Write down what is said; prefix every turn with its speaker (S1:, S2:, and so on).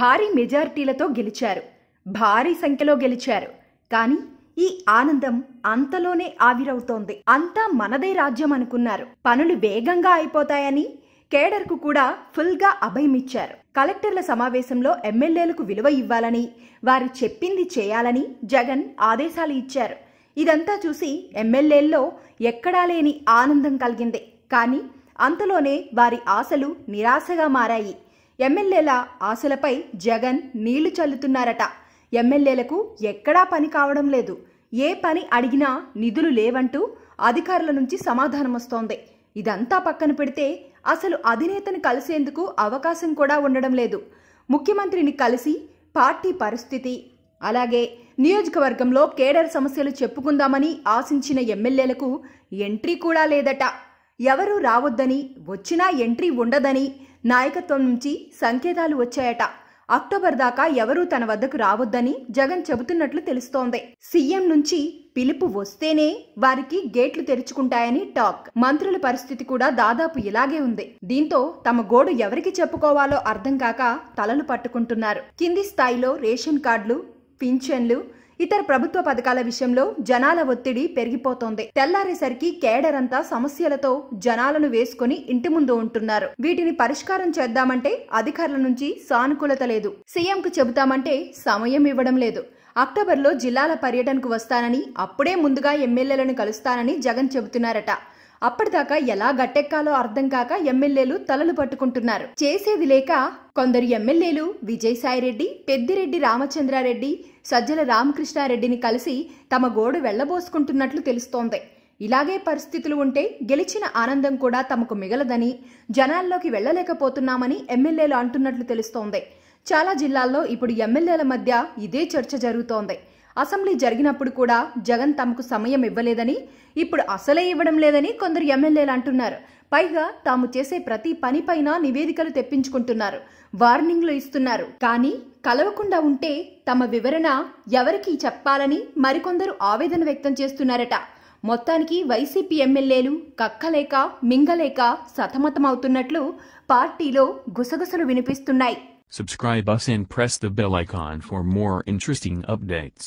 S1: భారీ మెజారిటీలతో గెలిచారు భారీ సంఖ్యలో గెలిచారు కానీ ఈ ఆనందం అంతలోనే ఆవిరవుతోంది అంతా మనదే రాజ్యం అనుకున్నారు పనులు వేగంగా అయిపోతాయని కేడర్కు కూడా ఫుల్గా అభయమిచ్చారు కలెక్టర్ల సమావేశంలో ఎమ్మెల్యేలకు విలువ ఇవ్వాలని వారు చెప్పింది చేయాలని జగన్ ఆదేశాలు ఇచ్చారు ఇదంతా చూసి ఎమ్మెల్యేల్లో ఎక్కడా లేని ఆనందం కలిగింది కానీ అంతలోనే వారి ఆశలు నిరాశగా మారాయి ఎమ్మెల్యేల ఆశలపై జగన్ నీళ్లు చల్లుతున్నారట ఎమ్మెల్యేలకు ఎక్కడా పని కావడం లేదు ఏ పని అడిగినా నిధులు లేవంటూ అధికారుల నుంచి సమాధానం వస్తోంది ఇదంతా పక్కన పెడితే అసలు అధినేతను కలిసేందుకు అవకాశం కూడా ఉండడం లేదు ముఖ్యమంత్రిని కలిసి పార్టీ పరిస్థితి అలాగే నియోజకవర్గంలో కేడర్ సమస్యలు చెప్పుకుందామని ఆశించిన ఎమ్మెల్యేలకు ఎంట్రీ కూడా లేదట ఎవరూ రావద్దని వచ్చినా ఎంట్రీ ఉండదని నాయకత్వం నుంచి సంకేతాలు వచ్చాయట అక్టోబర్ దాకా ఎవరూ తన వద్దకు రావద్దని జగన్ చెబుతున్నట్లు తెలుస్తోంది సీఎం నుంచి పిలుపు వస్తేనే వారికి గేట్లు తెరుచుకుంటాయని టాక్ మంత్రుల పరిస్థితి కూడా దాదాపు ఇలాగే ఉంది దీంతో తమ గోడు ఎవరికి చెప్పుకోవాలో అర్థం కాక తలలు పట్టుకుంటున్నారు కింది స్థాయిలో రేషన్ కార్డులు పింఛన్లు ఇతర ప్రభుత్వ పథకాల విషయంలో జనాల ఒత్తిడి పెరిగిపోతోంది తెల్లారేసరికి కేడర్ అంతా సమస్యలతో జనాలను వేసుకుని ఇంటి ముందు ఉంటున్నారు వీటిని పరిష్కారం చేద్దామంటే అధికారుల నుంచి సానుకూలత లేదు సీఎంకు చెబుతామంటే సమయం ఇవ్వడం లేదు అక్టోబర్లో జిల్లాల పర్యటనకు వస్తానని అప్పుడే ముందుగా ఎమ్మెల్యేలను కలుస్తానని జగన్ చెబుతున్నారట అప్పటిదాకా ఎలా గట్టెక్కాలో అర్థం కాక ఎమ్మెల్యేలు తలలు పట్టుకుంటున్నారు చేసేది లేక కొందరు ఎమ్మెల్యేలు విజయసాయిరెడ్డి పెద్దిరెడ్డి రామచంద్రారెడ్డి సజ్జల రామకృష్ణారెడ్డిని కలిసి తమ గోడు వెళ్లబోసుకుంటున్నట్లు తెలుస్తోంది ఇలాగే పరిస్థితులు ఉంటే గెలిచిన ఆనందం కూడా తమకు మిగలదని జనాల్లోకి వెళ్లలేకపోతున్నామని ఎమ్మెల్యేలు అంటున్నట్లు తెలుస్తోంది చాలా జిల్లాల్లో ఇప్పుడు ఎమ్మెల్యేల మధ్య ఇదే చర్చ జరుగుతోంది అసెంబ్లీ జరిగినప్పుడు కూడా జగన్ తమకు సమయం ఇవ్వలేదని ఇప్పుడు అసలే ఇవ్వడం లేదని కొందరు ఎమ్మెల్యేలు అంటున్నారు పైగా తాము చేసే ప్రతి పనిపైన నివేదికలు తెప్పించుకుంటున్నారు వార్నింగ్లు ఇస్తున్నారు కానీ కలవకుండా ఉంటే తమ వివరణ ఎవరికి చెప్పాలని మరికొందరు ఆవేదన వ్యక్తం చేస్తున్నారట మొత్తానికి వైసీపీ ఎమ్మెల్యేలు కక్కలేక మింగలేక సతమతమవుతున్నట్లు పార్టీలో గుసగుసలు వినిపిస్తున్నాయి Subscribe us and press the bell icon for more interesting updates.